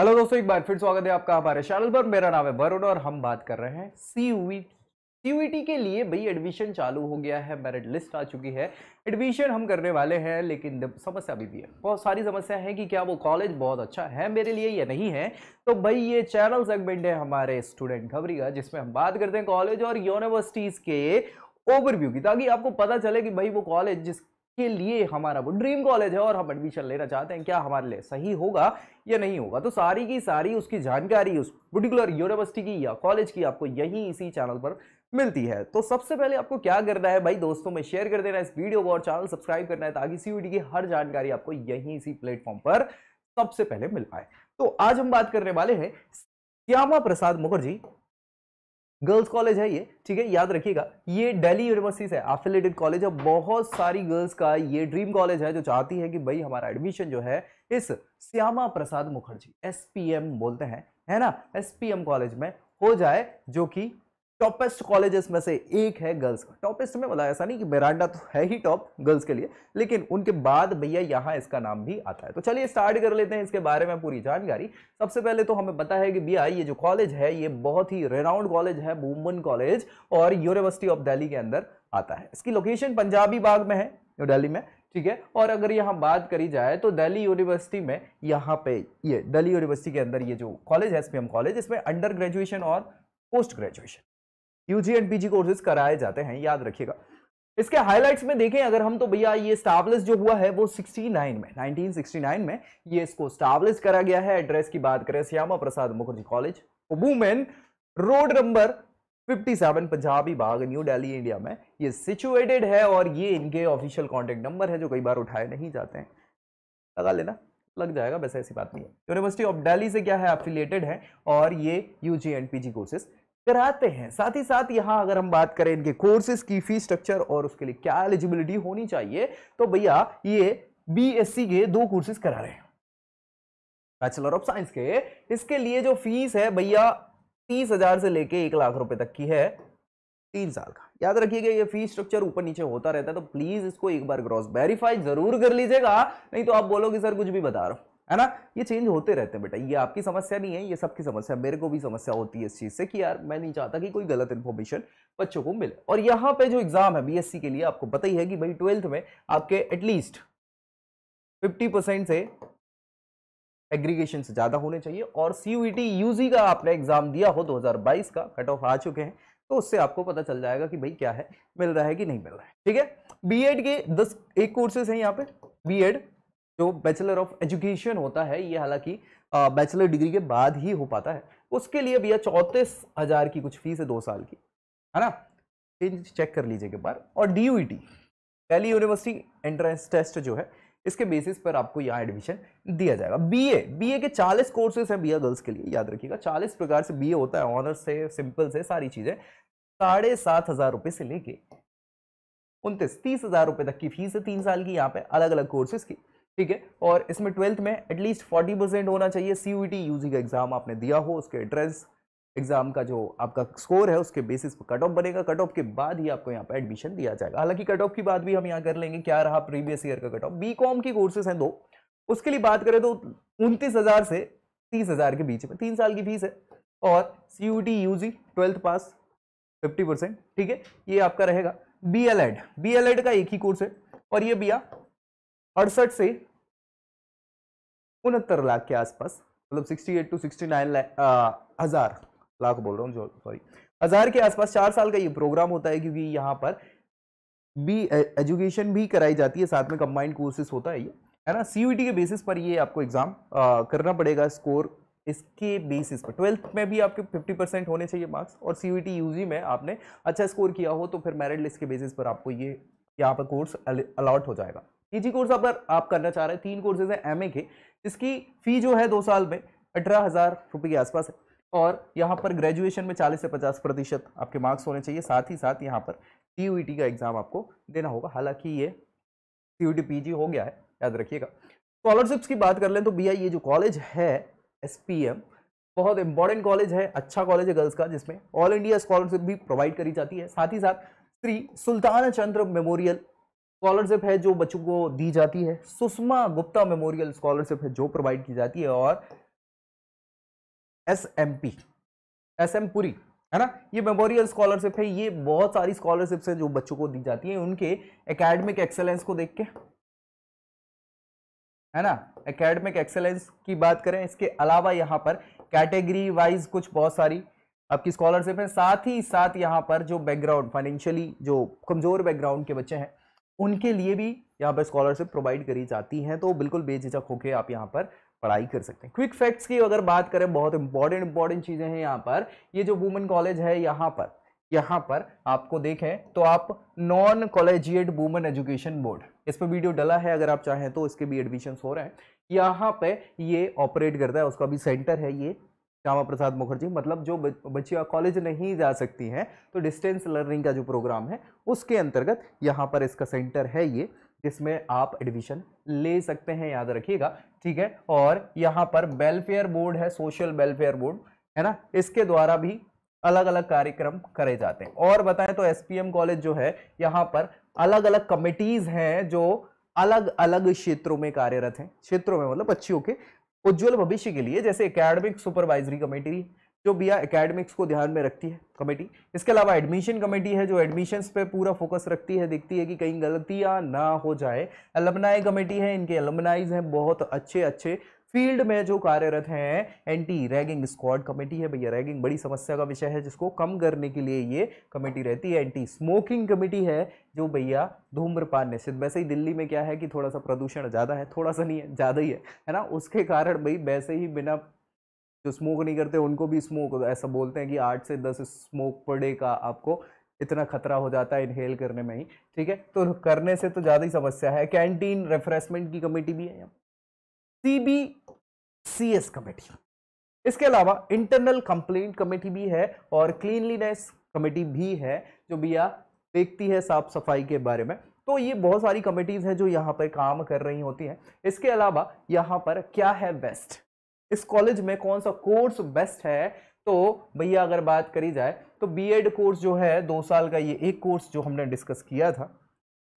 hello दोस्तों एक बार फिर स्वागत है आपका हमारे चैनल पर मेरा नाम है वरुण और हम बात कर रहे हैं सीयूवी सीयूईटी e e के लिए भाई एडमिशन चालू हो गया है मेरिट लिस्ट आ चुकी है एडमिशन हम करने वाले हैं लेकिन समस्या अभी भी है बहुत सारी समस्या है कि क्या वो कॉलेज बहुत अच्छा है मेरे लिए या नहीं है तो भाई ये चैनल सेगमेंट है हमारे स्टूडेंट खबरी का जिसमें हम बात करते हैं कॉलेज और यूनिवर्सिटीज़ के ओवरव्यू की ताकि आपको पता चले कि भाई वो कॉलेज जिस के लिए हमारा वो ड्रीम कॉलेज है और हम एडमिशन लेना चाहते हैं क्या हमारे लिए सही होगा या नहीं होगा तो सारी की सारी उसकी जानकारी उस पर्टिकुलर यूनिवर्सिटी की या कॉलेज की आपको यही इसी चैनल पर मिलती है तो सबसे पहले आपको क्या करना है भाई दोस्तों में शेयर कर देना इस वीडियो को और चैनल सब्सक्राइब करना है ताकि सी की हर जानकारी आपको यहीं इसी प्लेटफॉर्म पर सबसे पहले मिल पाए तो आज हम बात करने वाले हैं श्यामा प्रसाद मुखर्जी गर्ल्स कॉलेज है ये ठीक है याद रखिएगा ये दिल्ली यूनिवर्सिटी से एफिलेटेड कॉलेज है बहुत सारी गर्ल्स का ये ड्रीम कॉलेज है जो चाहती है कि भाई हमारा एडमिशन जो है इस श्यामा प्रसाद मुखर्जी एस बोलते हैं है ना एस कॉलेज में हो जाए जो कि टॉपेस्ट कॉलेजेस में से एक है गर्ल्स का टॉपेस्ट में बोला मतलब ऐसा नहीं कि बेरांडा तो है ही टॉप गर्ल्स के लिए लेकिन उनके बाद भैया यहाँ इसका नाम भी आता है तो चलिए स्टार्ट कर लेते हैं इसके बारे में पूरी जानकारी सबसे पहले तो हमें पता है कि भैया ये जो कॉलेज है ये बहुत ही रेनाउंड कॉलेज है वुमन कॉलेज और यूनिवर्सिटी ऑफ दिल्ली के अंदर आता है इसकी लोकेशन पंजाबी बाग में है दिल्ली में ठीक है और अगर यहाँ बात करी जाए तो दिल्ली यूनिवर्सिटी में यहाँ पे ये दिल्ली यूनिवर्सिटी के अंदर ये जो कॉलेज है एस कॉलेज इसमें अंडर ग्रेजुएशन और post graduation UG and PG courses कराए जाते हैं याद रखिएगा इसके हाइलाइट्स में देखें अगर हम तो भैया ये स्टाबलिस जो हुआ है वो 69 में 1969 में ये इसको स्टाब्लिश करा गया है एड्रेस की बात करें Shyama Prasad Mukherjee college women road number 57 Punjabi Bagh new Delhi India में ये सिचुएटेड है और ये इनके ऑफिशियल कॉन्टेक्ट नंबर है जो कई बार उठाए नहीं जाते हैं लगा लेना लग जाएगा वैसे ऐसी बात नहीं है यूनिवर्सिटी ऑफ डेली से क्या है अफिलेटेड है और ये U G and P G courses कराते हैं साथ ही साथ यहां अगर हम बात करें इनके कोर्सेज की फीस स्ट्रक्चर और उसके लिए क्या एलिजिबिलिटी होनी चाहिए तो भैया ये बीएससी के दो कोर्सेज करा रहे हैं बैचलर ऑफ साइंस के इसके लिए जो फीस है भैया तीस हजार से लेके एक लाख रुपए तक की है तीन साल का याद रखिएगा ये फीस स्ट्रक्चर ऊपर नीचे होता रहता है तो प्लीज इसको एक बार ग्रॉस वेरीफाई जरूर कर लीजिएगा नहीं तो आप बोलोगे सर कुछ भी बता रहा हूं है ना ये चेंज होते रहते हैं बेटा ये आपकी समस्या नहीं है ये सबकी समस्या मेरे को भी समस्या होती है इस चीज़ से कि यार मैं नहीं चाहता कि कोई गलत इन्फॉर्मेशन बच्चों को मिले और यहाँ पे जो एग्ज़ाम है बीएससी के लिए आपको पता ही है कि भाई ट्वेल्थ में आपके एटलीस्ट फिफ्टी परसेंट से एग्रीगेशन से ज़्यादा होने चाहिए और सी यू e का आपने एग्ज़ाम दिया हो दो का कट ऑफ आ चुके हैं तो उससे आपको पता चल जाएगा कि भाई क्या है मिल रहा है कि नहीं मिल रहा है ठीक है बी के दस एक कोर्सेज हैं यहाँ पे बी एड जो बैचलर ऑफ एजुकेशन होता है ये हालांकि बैचलर डिग्री के बाद ही हो पाता है उसके लिए भैया चौंतीस हज़ार की कुछ फीस है दो साल की है ना चेक कर लीजिए एक बार और D U Delhi university entrance test जो है इसके बेसिस पर आपको यहाँ एडमिशन दिया जाएगा बीए बीए के 40 कोर्सेज हैं भैया गर्ल्स के लिए याद रखिएगा 40 प्रकार से बीए होता है ऑनर्स से सिंपल से सारी चीज़ें साढ़े सात हज़ार रुपए से लेके उनतीस तीस हज़ार रुपए तक की फीस है तीन साल की यहाँ पे अलग अलग कोर्सेज की ठीक है और इसमें ट्वेल्थ में एटलीस्ट फोर्टी परसेंट होना चाहिए सी यू टी का एग्ज़ाम आपने दिया हो उसके एड्रेस एग्ज़ाम का जो आपका स्कोर है उसके बेसिस पर कट ऑफ बनेगा कट ऑफ के बाद ही आपको यहाँ पर एडमिशन दिया जाएगा हालांकि कट ऑफ की बात भी हम यहाँ कर लेंगे क्या रहा प्रीवियस ईयर का कट ऑफ बी कॉम की कोर्सेज हैं दो उसके लिए बात करें तो उनतीस हज़ार से तीस हज़ार के बीच में तीन साल की फीस है और C U T U G twelfth pass fifty percent ठीक है ये आपका रहेगा B El Ed B El Ed का एक ही कोर्स है और ये भैया अड़सठ से उनहत्तर लाख के आसपास मतलब sixty eight to sixty nine हज़ार लाख बोल रहा हूँ जो सॉरी हज़ार के आसपास चार साल का ये प्रोग्राम होता है क्योंकि यहाँ पर भी एजुकेशन भी कराई जाती है साथ में कंबाइंड कोर्सेस होता है ये है ना सी के बेसिस पर ये आपको एग्ज़ाम करना पड़ेगा स्कोर इसके बेसिस पर ट्वेल्थ में भी आपके 50 परसेंट होने चाहिए मार्क्स और सी वी टी में आपने अच्छा स्कोर किया हो तो फिर मेरिट लिस्ट के बेसिस पर आपको ये यहाँ पर कोर्स अलाट हो जाएगा पीजी कोर्स अगर आप करना चाह रहे हैं तीन कोर्सेज हैं एमए के जिसकी फ़ी जो है दो साल में अठारह हज़ार रुपये के आसपास है और यहाँ पर ग्रेजुएशन में 40 से 50 प्रतिशत आपके मार्क्स होने चाहिए साथ ही साथ यहाँ पर टी e का एग्ज़ाम आपको देना होगा हालांकि ये टी पीजी e हो गया है याद रखिएगा स्कॉलरशिप्स की बात कर लें तो बी ये जो कॉलेज है एस बहुत इंपॉर्टेंट कॉलेज है अच्छा कॉलेज है गर्ल्स का जिसमें ऑल इंडिया स्कॉलरशिप भी प्रोवाइड करी जाती है साथ ही साथ श्री सुल्तान चंद्र मेमोरियल स्कॉलरशिप है जो बच्चों को दी जाती है सुषमा गुप्ता मेमोरियल स्कॉलरशिप है जो प्रोवाइड की जाती है और S M P S M Puri है ना ये मेमोरियल स्कॉलरशिप है ये बहुत सारी स्कॉलरशिप्स है जो बच्चों को दी जाती है उनके एकेडमिक एक्सेलेंस को देख के है ना एकेडमिक एक्सेलेंस की बात करें इसके अलावा यहाँ पर कैटेगरी वाइज कुछ बहुत सारी आपकी स्कॉलरशिप है साथ ही साथ यहाँ पर जो बैकग्राउंड फाइनेंशियली जो कमज़ोर बैकग्राउंड के बच्चे हैं उनके लिए भी यहाँ पर स्कॉलरशिप प्रोवाइड करी जाती है तो बिल्कुल बेझिझक होकर आप यहाँ पर पढ़ाई कर सकते हैं क्विक फैक्ट्स की अगर बात करें बहुत इंपॉर्टेंट इंपॉर्टेंट चीज़ें हैं यहाँ पर ये जो वुमेन कॉलेज है यहाँ पर यहाँ पर आपको देखें तो आप non collegiate women education board इस पर वीडियो डला है अगर आप चाहें तो इसके भी एडमिशन हो रहे हैं यहाँ पे ये ऑपरेट करता है उसका भी सेंटर है ये श्यामा प्रसाद मुखर्जी मतलब जो बच्चियाँ कॉलेज नहीं जा सकती हैं तो डिस्टेंस लर्निंग का जो प्रोग्राम है उसके अंतर्गत यहाँ पर इसका सेंटर है ये जिसमें आप एडमिशन ले सकते हैं याद रखिएगा ठीक है और यहाँ पर वेलफेयर बोर्ड है सोशल वेलफेयर बोर्ड है ना इसके द्वारा भी अलग अलग कार्यक्रम करे जाते हैं और बताएं तो एसपीएम कॉलेज जो है यहाँ पर अलग अलग कमिटीज़ हैं जो अलग अलग क्षेत्रों में कार्यरत हैं क्षेत्रों में मतलब बच्चियों के उज्जवल भविष्य के लिए जैसे एकेडमिक सुपरवाइजरी कमेटी जो बिया एकेडमिक्स को ध्यान में रखती है कमेटी इसके अलावा एडमिशन कमेटी है जो एडमिशंस पे पूरा फोकस रखती है देखती है कि कहीं गलतियां ना हो जाए अलमनाई कमेटी है इनके अलमनाइज हैं बहुत अच्छे अच्छे फील्ड में जो कार्यरत हैं एंटी रैगिंग स्क्वाड कमेटी है भैया रैगिंग बड़ी समस्या का विषय है जिसको कम करने के लिए ये कमेटी रहती है एंटी स्मोकिंग कमेटी है जो भैया धूम्रपान निषिद्ध वैसे ही दिल्ली में क्या है कि थोड़ा सा प्रदूषण ज़्यादा है थोड़ा सा नहीं है ज़्यादा ही है है ना उसके कारण भाई वैसे ही बिना जो स्मोक नहीं करते उनको भी स्मोक ऐसा बोलते हैं कि आठ से दस स्मोक पर डे का आपको इतना खतरा हो जाता है इनहेल करने में ही ठीक है तो करने से तो ज़्यादा ही समस्या है कैंटीन रेफ्रेशमेंट की कमेटी भी है C B C S committee इसके अलावा इंटरनल कंप्लेंट कमेटी भी है और क्लीनलीनेस कमेटी भी है जो भैया देखती है साफ सफाई के बारे में तो ये बहुत सारी कमेटीज़ हैं जो यहाँ पर काम कर रही होती हैं इसके अलावा यहाँ पर क्या है बेस्ट इस कॉलेज में कौन सा कोर्स बेस्ट है तो भैया अगर बात करी जाए तो बीएड कोर्स जो है दो साल का ये एक कोर्स जो हमने डिस्कस किया था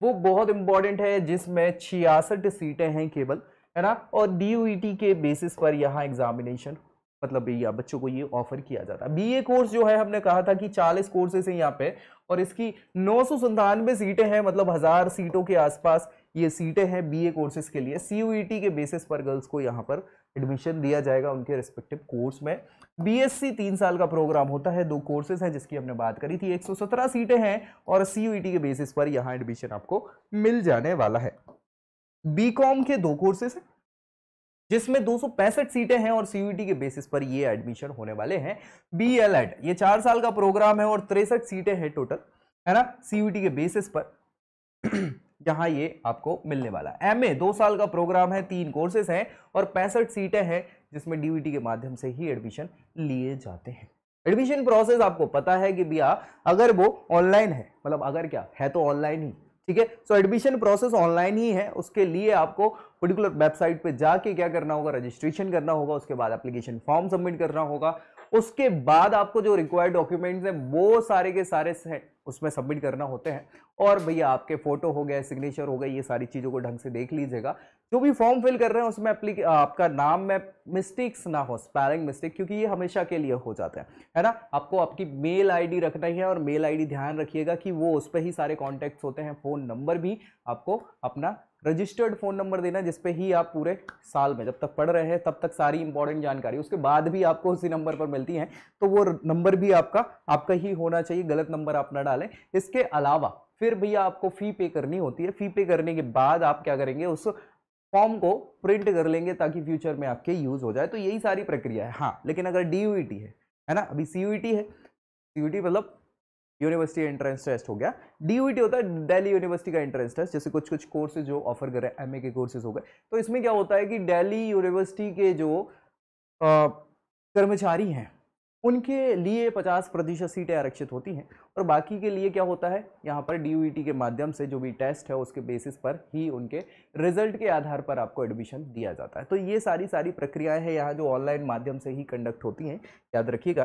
वो बहुत इंपॉर्टेंट है जिसमें छियासठ सीटें हैं केवल है ना और डी e के बेसिस पर यहाँ एग्जामिनेशन मतलब या बच्चों को ये ऑफर किया जाता है बीए कोर्स जो है हमने कहा था कि 40 कोर्सेस हैं यहाँ पे और इसकी नौ सौ सीटें हैं मतलब हज़ार सीटों के आसपास ये सीटें हैं बीए कोर्सेज के लिए सी e के बेसिस पर गर्ल्स को यहाँ पर एडमिशन दिया जाएगा उनके रिस्पेक्टिव कोर्स में बीएससी तीन साल का प्रोग्राम होता है दो कोर्सेज हैं जिसकी हमने बात करी थी 117 सीटें हैं और सी e के बेसिस पर यहाँ एडमिशन आपको मिल जाने वाला है बीकॉम के दो कोर्सेस हैं जिसमें दो सीटें हैं और सीयूटी के बेसिस पर ये एडमिशन होने वाले हैं बी एल एड ये चार साल का प्रोग्राम है और तिरसठ सीटें हैं टोटल है ना सीयूटी के बेसिस पर जहां ये आपको मिलने वाला एम ए दो साल का प्रोग्राम है तीन कोर्सेस हैं और पैंसठ सीटें हैं जिसमें डीवीटी के माध्यम से ही एडमिशन लिए जाते हैं एडमिशन प्रोसेस आपको पता है कि भैया अगर वो ऑनलाइन है मतलब अगर क्या है तो ऑनलाइन ही ठीक है सो एडमिशन प्रोसेस ऑनलाइन ही है उसके लिए आपको पर्टिकुलर वेबसाइट पे जाके क्या करना होगा रजिस्ट्रेशन करना होगा उसके बाद एप्लीकेशन फॉर्म सबमिट करना होगा उसके बाद आपको जो रिक्वायर्ड डॉक्यूमेंट्स हैं वो सारे के सारे उसमें सबमिट करना होते हैं और भैया आपके फोटो हो गए सिग्नेचर हो गए ये सारी चीज़ों को ढंग से देख लीजिएगा जो भी फॉर्म फिल कर रहे हैं उसमें अप्ली आपका नाम में मिस्टेक्स ना हो स्पेलिंग मिस्टेक क्योंकि ये हमेशा के लिए हो जाता है है ना आपको आपकी मेल आईडी रखना ही है और मेल आईडी ध्यान रखिएगा कि वो उस पर ही सारे कॉन्टैक्ट्स होते हैं फ़ोन नंबर भी आपको अपना रजिस्टर्ड फ़ोन नंबर देना जिसपे ही आप पूरे साल में जब तक पढ़ रहे हैं तब तक सारी इंपॉर्टेंट जानकारी उसके बाद भी आपको उसी नंबर पर मिलती हैं तो वो नंबर भी आपका आपका ही होना चाहिए गलत नंबर आप ना डालें इसके अलावा फिर भैया आपको फ़ी पे करनी होती है फ़ी पे करने के बाद आप क्या करेंगे उस फॉर्म को प्रिंट कर लेंगे ताकि फ्यूचर में आपके यूज़ हो जाए तो यही सारी प्रक्रिया है हाँ लेकिन अगर डी e है है ना अभी सी e है सी e मतलब यूनिवर्सिटी एंट्रेंस टेस्ट हो गया डी होता है दिल्ली यूनिवर्सिटी का एंट्रेंस टेस्ट जैसे कुछ कुछ कोर्सेज जो ऑफर कर रहे हैं एम के कोर्सेज हो गए तो इसमें क्या होता है कि दिल्ली यूनिवर्सिटी के जो कर्मचारी हैं उनके लिए 50 प्रतिशत सीटें आरक्षित होती हैं और बाकी के लिए क्या होता है यहाँ पर डी e के माध्यम से जो भी टेस्ट है उसके बेसिस पर ही उनके रिजल्ट के आधार पर आपको एडमिशन दिया जाता है तो ये सारी सारी प्रक्रियाएं हैं यहाँ जो ऑनलाइन माध्यम से ही कंडक्ट होती हैं याद रखिएगा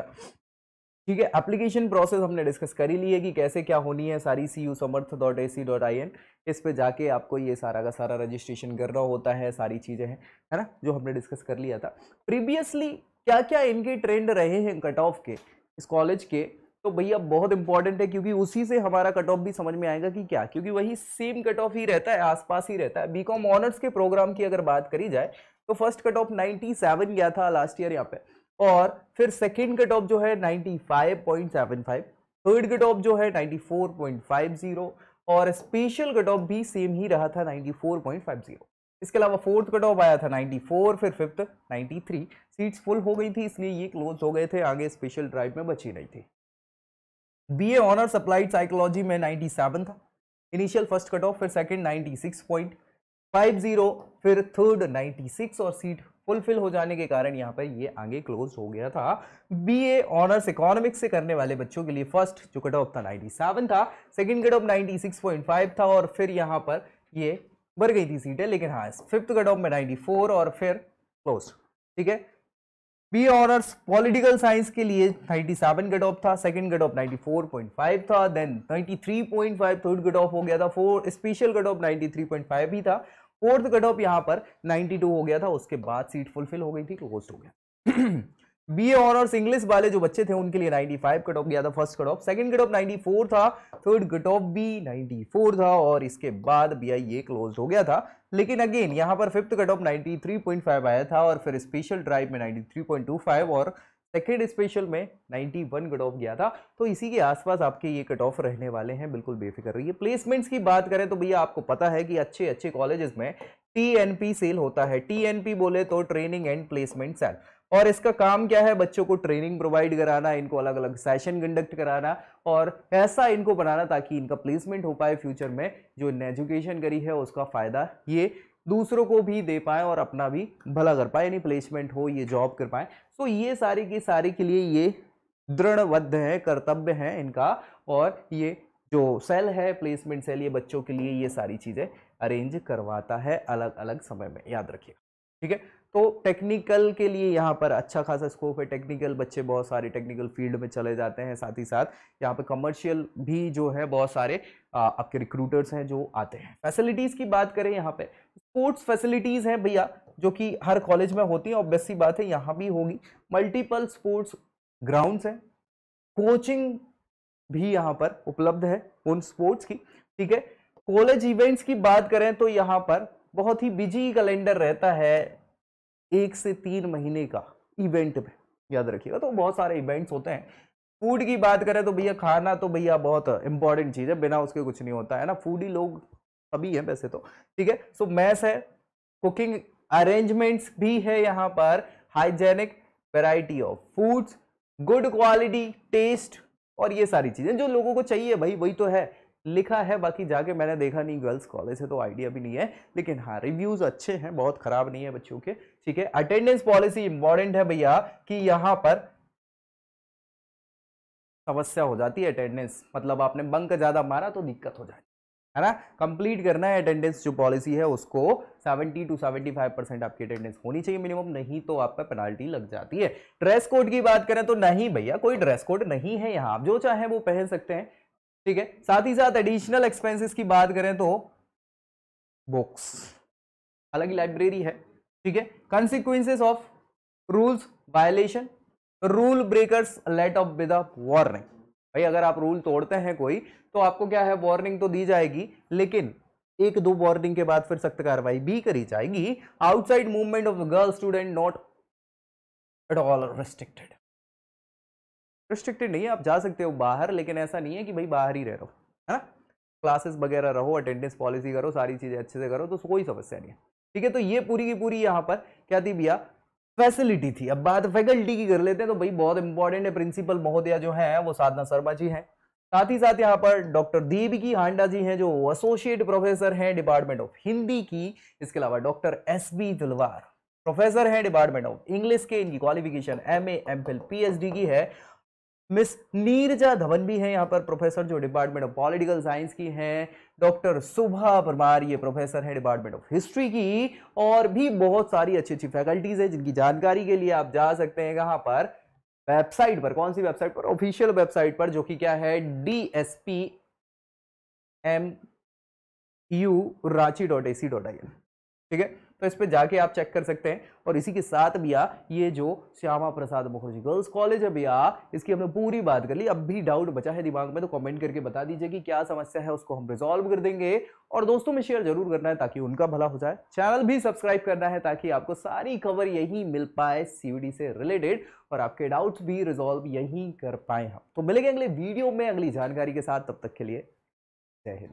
ठीक है एप्लीकेशन प्रोसेस हमने डिस्कस कर ही ली है कि कैसे क्या होनी है सारी C U Samarth dot A C dot I N इस पर जाके आपको ये सारा का सारा रजिस्ट्रेशन करना होता है सारी चीज़ें हैं है ना जो हमने डिस्कस कर लिया था प्रीवियसली क्या क्या इनके ट्रेंड रहे हैं कट ऑफ के इस कॉलेज के तो भैया बहुत इंपॉर्टेंट है क्योंकि उसी से हमारा कट ऑफ भी समझ में आएगा कि क्या क्योंकि वही सेम कट ऑफ ही रहता है आसपास ही रहता है बीकॉम ऑनर्स के प्रोग्राम की अगर बात करी जाए तो फर्स्ट कट ऑफ सेवन गया था लास्ट ईयर यहाँ पे और फिर सेकेंड कट ऑफ जो है फाइव थर्ड कट ऑफ जो है ज़ीरो और स्पेशल कट ऑफ भी सेम ही रहा था ज़ीरो इसके अलावा फोर्थ कट ऑफ आया था 94 फिर फिफ्थ 93 सीट्स फुल हो गई थी इसलिए ये क्लोज हो गए थे आगे स्पेशल ड्राइव में बची नहीं थी B A honours applied psychology में 97 था इनिशियल फर्स्ट कट ऑफ फिर सेकंड 96.50 फिर थर्ड 96 और सीट फुलफिल हो जाने के कारण यहाँ पर ये आगे क्लोज हो गया था बी ए ऑनर्स इकोनॉमिक्स से करने वाले बच्चों के लिए फर्स्ट जो कट ऑफ था 97 था सेकेंड कट ऑफ 96.5 था और फिर यहाँ पर ये भर गई थी सीटें लेकिन हाँ फिफ्थ कट ऑफ में नाइन्टी फोर और फिर क्लोज ठीक है बी ऑनर्स पॉलिटिकल साइंस के लिए नाइन्टी सेवन कट ऑफ था second cut off ninety four point five था then ninety three point five third cut off हो गया था four special cut off ninety three point five भी था fourth cut off यहाँ पर नाइन्टी टू हो गया था उसके बाद सीट फुलफिल हो गई थी क्लोज हो गया बी ऑनर्स इंग्लिश वाले जो बच्चे थे उनके लिए 95 कट ऑफ गया था first cut off second cut off 94 था थर्ड कट ऑफ बी 94 था और इसके बाद बी आई ये क्लोज हो गया था लेकिन अगेन यहाँ पर फिफ्थ कट ऑफ 93.5 आया था और फिर स्पेशल ड्राइव में 93.25 और सेकेंड स्पेशल में 91 कट ऑफ गया था तो इसी के आसपास आपके ये कट ऑफ रहने वाले हैं बिल्कुल बेफिक्र है प्लेसमेंट्स की बात करें तो भैया आपको पता है कि अच्छे अच्छे कॉलेजेस में टी सेल होता है टी बोले तो ट्रेनिंग एंड प्लेसमेंट सेल और इसका काम क्या है बच्चों को ट्रेनिंग प्रोवाइड कराना इनको अलग अलग सेशन कंडक्ट कराना और ऐसा इनको बनाना ताकि इनका प्लेसमेंट हो पाए फ्यूचर में जो इन एजुकेशन करी है उसका फ़ायदा ये दूसरों को भी दे पाए और अपना भी भला कर पाए यानी प्लेसमेंट हो ये जॉब कर पाएँ सो तो ये सारी की सारी के लिए ये दृढ़बद्ध है कर्तव्य है इनका और ये जो सेल है प्लेसमेंट सेल ये बच्चों के लिए ये सारी चीज़ें अरेंज करवाता है अलग अलग समय में याद रखिएगा ठीक है तो टेक्निकल के लिए यहाँ पर अच्छा खासा स्कोप है टेक्निकल बच्चे बहुत सारे टेक्निकल फील्ड में चले जाते हैं साथ ही साथ यहाँ पर कमर्शियल भी जो है बहुत सारे आ, आपके रिक्रूटर्स हैं जो आते हैं फैसिलिटीज़ की बात करें यहाँ पे स्पोर्ट्स फैसिलिटीज़ हैं भैया जो कि हर कॉलेज में होती हैं और बेस्ट बात है यहाँ भी होगी मल्टीपल स्पोर्ट्स ग्राउंड्स हैं कोचिंग भी यहाँ पर उपलब्ध है उन स्पोर्ट्स की ठीक है कॉलेज इवेंट्स की बात करें तो यहाँ पर बहुत ही बिजी कैलेंडर रहता है एक से तीन महीने का इवेंट में याद रखिएगा तो बहुत सारे इवेंट्स होते हैं फूड की बात करें तो भैया खाना तो भैया बहुत इंपॉर्टेंट चीज़ है बिना उसके कुछ नहीं होता है ना फूड ही लोग सभी हैं वैसे तो ठीक है सो मैस है कुकिंग अरेंजमेंट्स भी है यहाँ पर hygienic variety of foods good quality taste और ये सारी चीज़ें जो लोगों को चाहिए भाई वही तो है लिखा है बाकी जाके मैंने देखा नहीं गर्ल्स कॉलेज है तो आइडिया भी नहीं है लेकिन हाँ रिव्यूज अच्छे हैं बहुत खराब नहीं है बच्चों के ठीक है अटेंडेंस पॉलिसी इंपॉर्टेंट है भैया कि यहाँ पर समस्या हो जाती है अटेंडेंस मतलब आपने बंक ज्यादा मारा तो दिक्कत हो जाती है ना कंप्लीट करना है अटेंडेंस जो पॉलिसी है उसको 70 टू 75 परसेंट आपकी अटेंडेंस होनी चाहिए मिनिमम नहीं तो आप पर पेनाल्टी लग जाती है ड्रेस कोड की बात करें तो नहीं भैया कोई ड्रेस कोड नहीं है यहाँ आप जो चाहे वो पहन सकते हैं ठीक है साथ ही साथ एडिशनल एक्सपेंसेस की बात करें तो बुक्स हालांकि लाइब्रेरी है ठीक है consequences of rules violation rule breakers let off with warning भाई अगर आप रूल तोड़ते हैं कोई तो आपको क्या है वार्निंग तो दी जाएगी लेकिन एक दो वार्निंग के बाद फिर सख्त कार्रवाई भी करी जाएगी outside movement of girl student not at all restricted restricted नहीं है आप जा सकते हो बाहर लेकिन ऐसा नहीं है कि भाई बाहर ही रह रहो है ना क्लासेस वगैरह रहो अटेंडेंस पॉलिसी करो सारी चीज़ें अच्छे से करो तो कोई समस्या नहीं है ठीक है तो ये पूरी की पूरी यहाँ पर क्या थी भैया फैसिलिटी थी अब बात फैकल्टी की कर लेते हैं तो भाई बहुत इंपॉर्टेंट है प्रिंसिपल महोदया जो है वो साधना शर्मा जी हैं साथ ही साथ यहाँ पर डॉक्टर की हांडा जी हैं जो एसोसिएट प्रोफेसर हैं डिपार्टमेंट ऑफ हिंदी की इसके अलावा doctor S B Dilwar professor हैं डिपार्टमेंट ऑफ इंग्लिश के इनकी qualification M A M Phil P H D की है मिस नीरजा धवन भी हैं यहाँ पर प्रोफेसर जो डिपार्टमेंट ऑफ पॉलिटिकल साइंस की हैं डॉक्टर सुभा परमार ये प्रोफेसर हैं डिपार्टमेंट ऑफ हिस्ट्री की और भी बहुत सारी अच्छी अच्छी फैकल्टीज हैं जिनकी जानकारी के लिए आप जा सकते हैं कहाँ पर वेबसाइट पर कौन सी वेबसाइट पर ऑफिशियल वेबसाइट पर जो कि क्या है D S P M U Ranchi dot A C dot I N ठीक है तो इस पर जाके आप चेक कर सकते हैं और इसी के साथ भैया ये जो श्यामा प्रसाद मुखर्जी गर्ल्स कॉलेज है भैया इसकी हमने पूरी बात कर ली अब भी डाउट बचा है दिमाग में तो कमेंट करके बता दीजिए कि क्या समस्या है उसको हम रिजॉल्व कर देंगे और दोस्तों में शेयर जरूर करना है ताकि उनका भला हो जाए चैनल भी सब्सक्राइब करना है ताकि आपको सारी खबर यहीं मिल पाए सी से रिलेटेड और आपके डाउट्स भी रिजॉल्व यहीं कर पाए हम तो मिलेंगे अगले वीडियो में अगली जानकारी के साथ तब तक के लिए जय हिंद